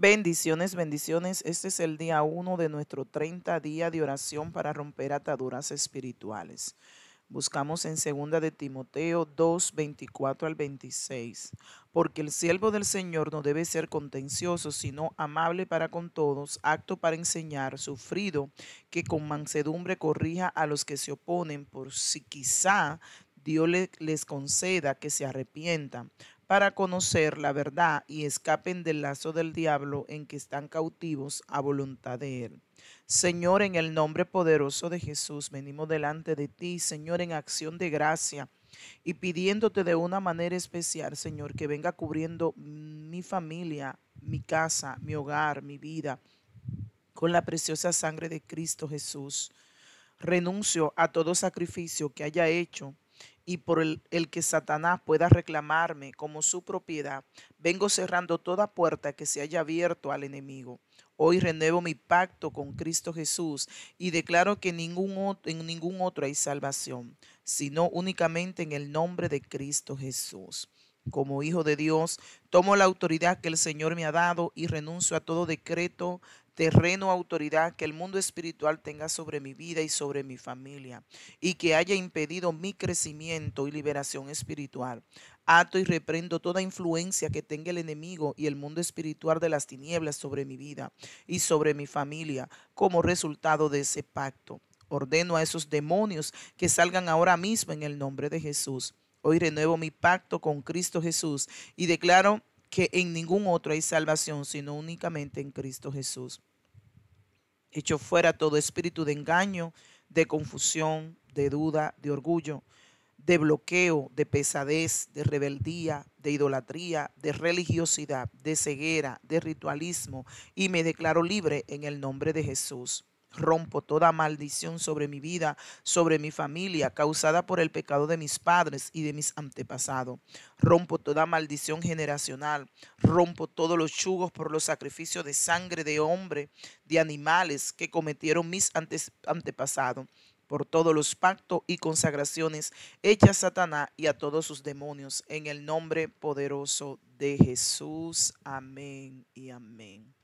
Bendiciones, bendiciones. Este es el día 1 de nuestro 30 día de oración para romper ataduras espirituales. Buscamos en segunda de Timoteo 2, 24 al 26. Porque el siervo del Señor no debe ser contencioso, sino amable para con todos, acto para enseñar, sufrido, que con mansedumbre corrija a los que se oponen, por si quizá Dios les conceda que se arrepientan, para conocer la verdad y escapen del lazo del diablo en que están cautivos a voluntad de él. Señor, en el nombre poderoso de Jesús, venimos delante de ti, Señor, en acción de gracia y pidiéndote de una manera especial, Señor, que venga cubriendo mi familia, mi casa, mi hogar, mi vida, con la preciosa sangre de Cristo Jesús. Renuncio a todo sacrificio que haya hecho y por el, que Satanás pueda reclamarme como su propiedad, vengo cerrando toda puerta que se haya abierto al enemigo. Hoy renuevo mi pacto con Cristo Jesús y declaro que en ningún otro hay salvación, sino únicamente en el nombre de Cristo Jesús como hijo de Dios, tomo la autoridad que el Señor me ha dado y renuncio a todo decreto, terreno, autoridad que el mundo espiritual tenga sobre mi vida y sobre mi familia y que haya impedido mi crecimiento y liberación espiritual. Ato y reprendo toda influencia que tenga el enemigo y el mundo espiritual de las tinieblas sobre mi vida y sobre mi familia como resultado de ese pacto. Ordeno a esos demonios que salgan ahora mismo en el nombre de Jesús. Hoy renuevo mi pacto con Cristo Jesús y declaro que en ningún otro hay salvación, sino únicamente en Cristo Jesús. Echo fuera todo espíritu de engaño, de confusión, de duda, de orgullo, de bloqueo, de pesadez, de rebeldía, de idolatría, de religiosidad, de ceguera, de ritualismo, y me declaro libre en el nombre de Jesús. Rompo toda maldición sobre mi vida, sobre mi familia, causada por el pecado de mis padres y de mis antepasados. Rompo toda maldición generacional. Rompo todos los chugos por los sacrificios de sangre de hombre, de animales que cometieron mis antepasados por todos los pactos y consagraciones hechas a Satanás y a todos sus demonios, en el nombre poderoso de Jesús. Amén y amén.